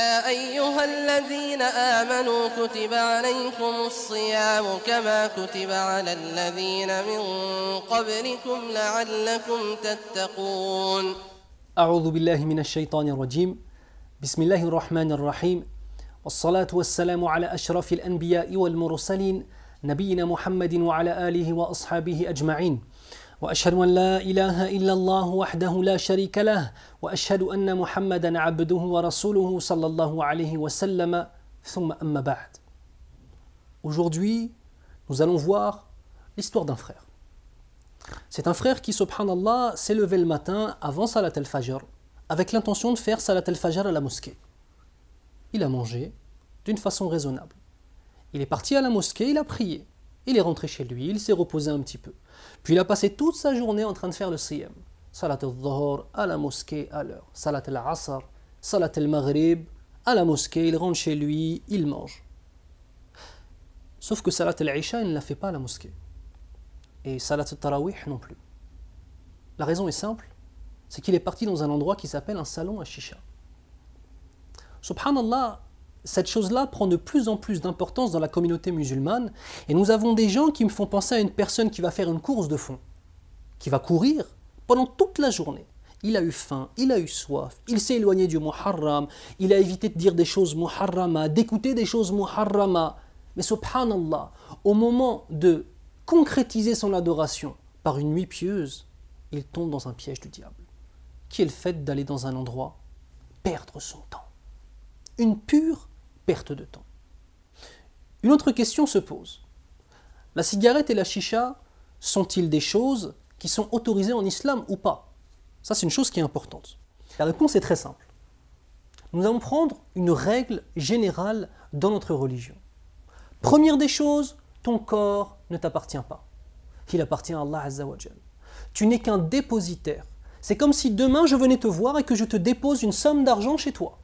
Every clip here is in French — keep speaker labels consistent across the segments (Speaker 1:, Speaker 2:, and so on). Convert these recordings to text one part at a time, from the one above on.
Speaker 1: يا أيها الذين آمنوا كتب عليكم الصيام كما كتب على الذين من قبلكم لعلكم تتقون أعوذ بالله من الشيطان الرجيم بسم الله الرحمن الرحيم والصلاة والسلام على أشرف الأنبياء والمرسلين نبينا محمد وعلى آله وأصحابه أجمعين واشهد ان لا اله الا الله وحده لا شريك له واشهد ان محمدا عبده ورسوله صلى الله عليه وسلم ثم اما بعد Aujourd'hui, nous allons voir l'histoire d'un frère. C'est un frère qui, subhanallah, s'est levé le matin avant Salat al-Fajr, avec l'intention de faire Salat al-Fajr à la mosquée. Il a mangé d'une façon raisonnable. Il est parti à la mosquée, il a prié. Il est rentré chez lui, il s'est reposé un petit peu. Puis il a passé toute sa journée en train de faire le siyam. Salat al-Dhuhr à la mosquée à l'heure. Salat al-Asr, Salat al-Maghrib à la mosquée, il rentre chez lui, il mange. Sauf que Salat al-Isha, il ne la fait pas à la mosquée. Et Salat al-Tarawih non plus. La raison est simple c'est qu'il est parti dans un endroit qui s'appelle un salon à chicha. Subhanallah, cette chose-là prend de plus en plus d'importance dans la communauté musulmane, et nous avons des gens qui me font penser à une personne qui va faire une course de fond, qui va courir pendant toute la journée. Il a eu faim, il a eu soif, il s'est éloigné du Muharram, il a évité de dire des choses Muharrama, d'écouter des choses Muharrama. Mais subhanallah, au moment de concrétiser son adoration par une nuit pieuse, il tombe dans un piège du diable, qui est le fait d'aller dans un endroit, perdre son temps. Une pure de temps. Une autre question se pose. La cigarette et la chicha sont-ils des choses qui sont autorisées en islam ou pas Ça, c'est une chose qui est importante. La réponse est très simple. Nous allons prendre une règle générale dans notre religion. Première des choses, ton corps ne t'appartient pas. Il appartient à Allah Tu n'es qu'un dépositaire. C'est comme si demain je venais te voir et que je te dépose une somme d'argent chez toi.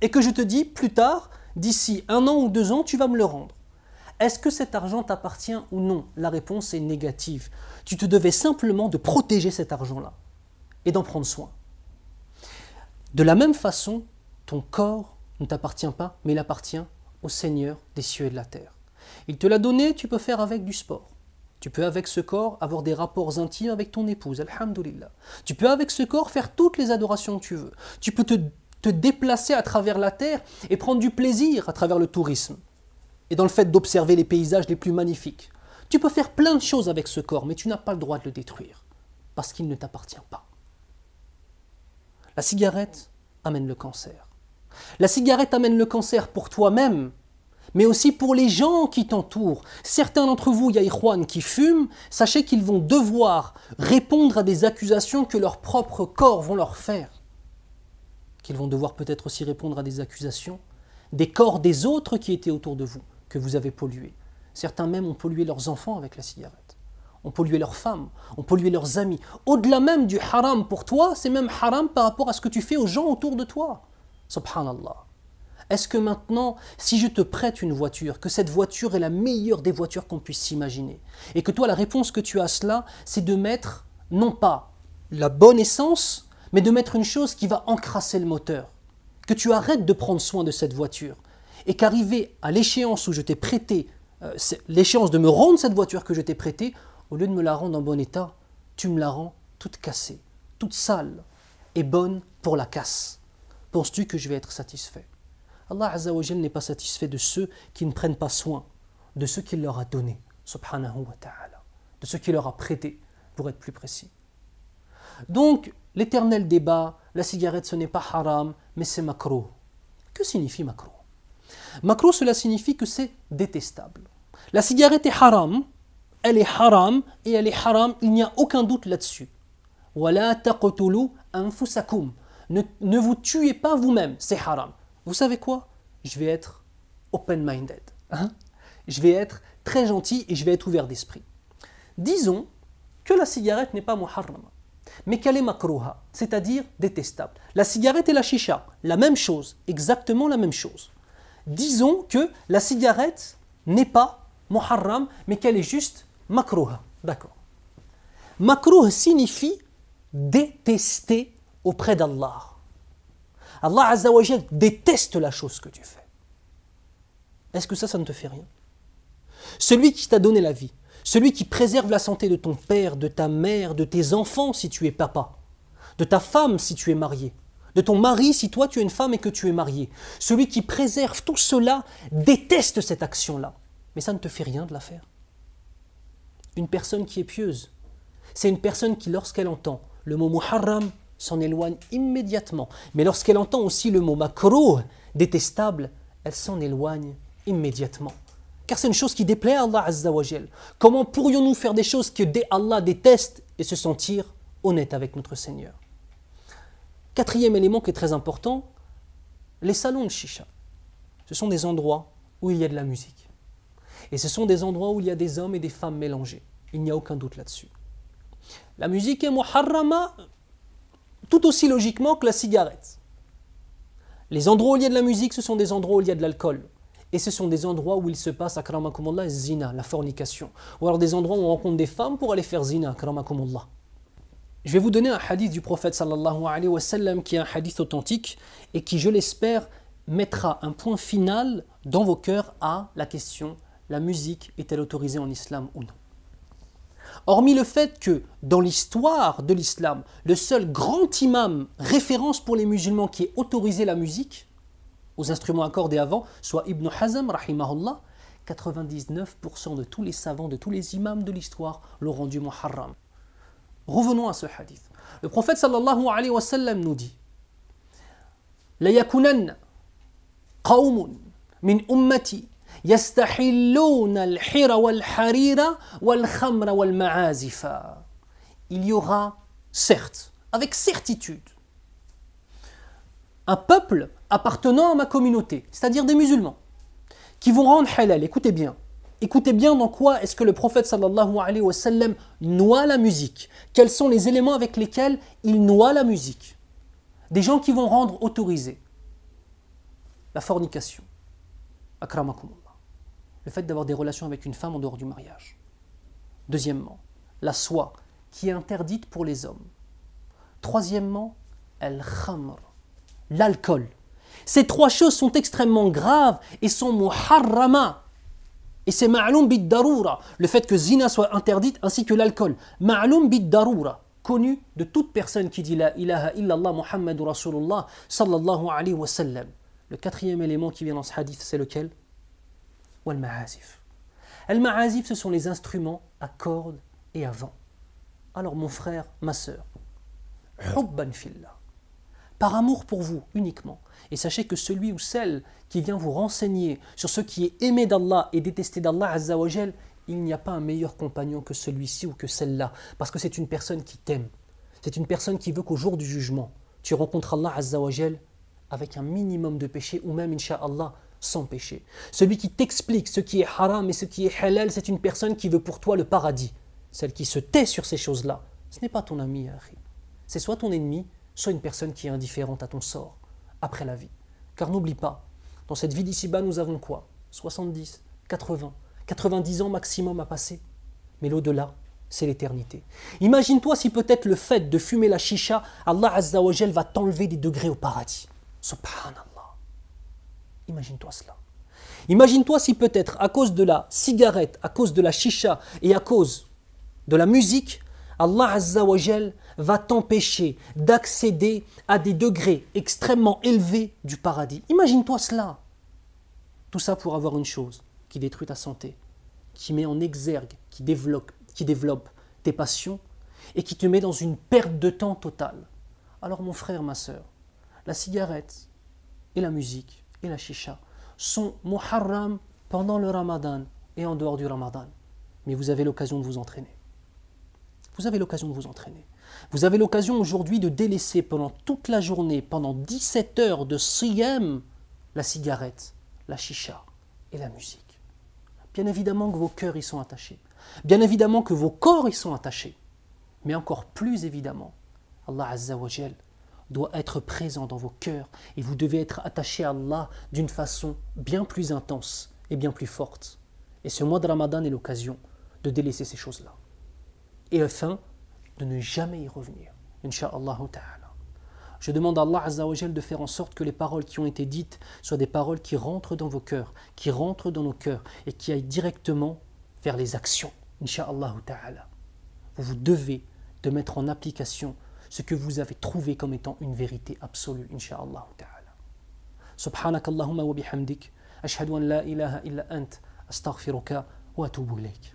Speaker 1: Et que je te dis plus tard, D'ici un an ou deux ans, tu vas me le rendre. Est-ce que cet argent t'appartient ou non La réponse est négative. Tu te devais simplement de protéger cet argent-là et d'en prendre soin. De la même façon, ton corps ne t'appartient pas, mais il appartient au Seigneur des cieux et de la terre. Il te l'a donné, tu peux faire avec du sport. Tu peux avec ce corps avoir des rapports intimes avec ton épouse, Alhamdulillah. Tu peux avec ce corps faire toutes les adorations que tu veux. Tu peux te te déplacer à travers la terre et prendre du plaisir à travers le tourisme et dans le fait d'observer les paysages les plus magnifiques. Tu peux faire plein de choses avec ce corps, mais tu n'as pas le droit de le détruire parce qu'il ne t'appartient pas. La cigarette amène le cancer. La cigarette amène le cancer pour toi-même, mais aussi pour les gens qui t'entourent. Certains d'entre vous, il qui fument, sachez qu'ils vont devoir répondre à des accusations que leur propre corps vont leur faire qu'ils vont devoir peut-être aussi répondre à des accusations, des corps des autres qui étaient autour de vous, que vous avez pollués. Certains même ont pollué leurs enfants avec la cigarette, ont pollué leurs femmes, ont pollué leurs amis. Au-delà même du haram pour toi, c'est même haram par rapport à ce que tu fais aux gens autour de toi. Subhanallah. Est-ce que maintenant, si je te prête une voiture, que cette voiture est la meilleure des voitures qu'on puisse s'imaginer, et que toi, la réponse que tu as à cela, c'est de mettre non pas la bonne essence, mais de mettre une chose qui va encrasser le moteur. Que tu arrêtes de prendre soin de cette voiture et qu'arriver à l'échéance où je t'ai prêté, euh, l'échéance de me rendre cette voiture que je t'ai prêtée, au lieu de me la rendre en bon état, tu me la rends toute cassée, toute sale et bonne pour la casse. Penses-tu que je vais être satisfait Allah Azzawajal n'est pas satisfait de ceux qui ne prennent pas soin de ce qu'il leur a donné, wa de ce qu'il leur a prêté, pour être plus précis. Donc, L'éternel débat, la cigarette ce n'est pas haram, mais c'est macro. Que signifie macro? Macro cela signifie que c'est détestable. La cigarette est haram, elle est haram, et elle est haram, il n'y a aucun doute là-dessus. Wala anfusakum. Ne vous tuez pas vous-même, c'est haram. Vous savez quoi Je vais être open-minded. Hein je vais être très gentil et je vais être ouvert d'esprit. Disons que la cigarette n'est pas haram mais qu'elle est makroha, c'est-à-dire détestable. La cigarette et la chicha, la même chose, exactement la même chose. Disons que la cigarette n'est pas muharram, mais qu'elle est juste makroha. D'accord. Makruha signifie détester auprès d'Allah. Allah Azzawajal déteste la chose que tu fais. Est-ce que ça, ça ne te fait rien Celui qui t'a donné la vie, celui qui préserve la santé de ton père, de ta mère, de tes enfants si tu es papa, de ta femme si tu es marié, de ton mari si toi tu es une femme et que tu es marié. Celui qui préserve tout cela déteste cette action-là. Mais ça ne te fait rien de la faire. Une personne qui est pieuse, c'est une personne qui, lorsqu'elle entend le mot muharram, s'en éloigne immédiatement. Mais lorsqu'elle entend aussi le mot Makrouh », détestable, elle s'en éloigne immédiatement. Car c'est une chose qui déplaît à Allah Azzawajal. Comment pourrions-nous faire des choses que Allah déteste et se sentir honnête avec notre Seigneur Quatrième élément qui est très important, les salons de chicha. Ce sont des endroits où il y a de la musique. Et ce sont des endroits où il y a des hommes et des femmes mélangés. Il n'y a aucun doute là-dessus. La musique est muharrama tout aussi logiquement que la cigarette. Les endroits où il y a de la musique, ce sont des endroits où il y a de l'alcool. Et ce sont des endroits où il se passe, akramakumullah, zina, la fornication. Ou alors des endroits où on rencontre des femmes pour aller faire zina, akramakumullah. Je vais vous donner un hadith du prophète sallallahu alayhi wa sallam qui est un hadith authentique et qui, je l'espère, mettra un point final dans vos cœurs à la question la musique est-elle autorisée en islam ou non Hormis le fait que dans l'histoire de l'islam, le seul grand imam référence pour les musulmans qui ait autorisé la musique, aux instruments accordés avant, soit Ibn Hazm, rahimahullah, 99% de tous les savants, de tous les imams de l'histoire l'ont rendu muharram. Revenons à ce hadith. Le prophète sallallahu alayhi wa nous dit Il y aura, certes, avec certitude, un peuple appartenant à ma communauté, c'est-à-dire des musulmans, qui vont rendre halal. Écoutez bien. Écoutez bien dans quoi est-ce que le prophète sallallahu alayhi wa sallam noie la musique. Quels sont les éléments avec lesquels il noie la musique. Des gens qui vont rendre autorisé la fornication. Akramakumullah. Le fait d'avoir des relations avec une femme en dehors du mariage. Deuxièmement, la soie, qui est interdite pour les hommes. Troisièmement, el-khamr, l'alcool. Ces trois choses sont extrêmement graves et sont muharrama. Et c'est ma'lum bid darura, le fait que zina soit interdite ainsi que l'alcool. Ma'lum bid darura, connu de toute personne qui dit la ilaha illallah Muhammadur Rasulullah sallallahu alayhi wa sallam. Le quatrième élément qui vient dans ce hadith, c'est lequel Wal ma'azif. Al ma'azif, ce sont les instruments à cordes et à vent. Alors mon frère, ma sœur, hubban fillah par amour pour vous uniquement. Et sachez que celui ou celle qui vient vous renseigner sur ce qui est aimé d'Allah et détesté d'Allah Azzawajal, il n'y a pas un meilleur compagnon que celui-ci ou que celle-là, parce que c'est une personne qui t'aime. C'est une personne qui veut qu'au jour du jugement, tu rencontres Allah Azzawajal avec un minimum de péché, ou même, Inch'Allah, sans péché. Celui qui t'explique ce qui est haram et ce qui est halal, c'est une personne qui veut pour toi le paradis. Celle qui se tait sur ces choses-là, ce n'est pas ton ami, C'est soit ton ennemi, Sois une personne qui est indifférente à ton sort, après la vie. Car n'oublie pas, dans cette vie d'ici-bas, nous avons quoi 70, 80, 90 ans maximum à passer. Mais l'au-delà, c'est l'éternité. Imagine-toi si peut-être le fait de fumer la chicha, Allah Azzawajal va t'enlever des degrés au paradis. Subhanallah. Imagine-toi cela. Imagine-toi si peut-être à cause de la cigarette, à cause de la chicha et à cause de la musique, Allah Azzawajal va t'empêcher d'accéder à des degrés extrêmement élevés du paradis. Imagine-toi cela. Tout ça pour avoir une chose qui détruit ta santé, qui met en exergue, qui développe, qui tes passions et qui te met dans une perte de temps totale. Alors mon frère, ma soeur, la cigarette et la musique et la chicha sont muharram pendant le ramadan et en dehors du ramadan. Mais vous avez l'occasion de vous entraîner vous avez l'occasion de vous entraîner. Vous avez l'occasion aujourd'hui de délaisser pendant toute la journée, pendant 17 heures de siyam, la cigarette, la chicha et la musique. Bien évidemment que vos cœurs y sont attachés. Bien évidemment que vos corps y sont attachés. Mais encore plus évidemment, Allah Azza doit être présent dans vos cœurs et vous devez être attaché à Allah d'une façon bien plus intense et bien plus forte. Et ce mois de Ramadan est l'occasion de délaisser ces choses-là et afin de ne jamais y revenir. Inch'Allah ta'ala. Je demande à Allah Azzawajal de faire en sorte que les paroles qui ont été dites soient des paroles qui rentrent dans vos cœurs, qui rentrent dans nos cœurs et qui aillent directement vers les actions. Inch'Allah ta'ala. Vous devez de mettre en application ce que vous avez trouvé comme étant une vérité absolue. Inch'Allah ta'ala. wa bihamdik, ash'hadu an la ilaha illa ant astaghfiruka wa atubu ilayk.